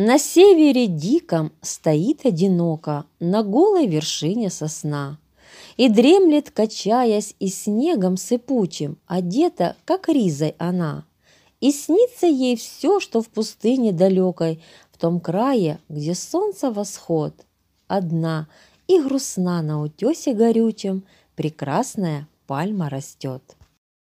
На севере диком стоит одиноко на голой вершине сосна. И дремлет, качаясь и снегом сыпучим, одета, как ризой она. И снится ей все, что в пустыне далекой, в том крае, где солнце восход. Одна и грустна на утесе горючем, прекрасная пальма растет.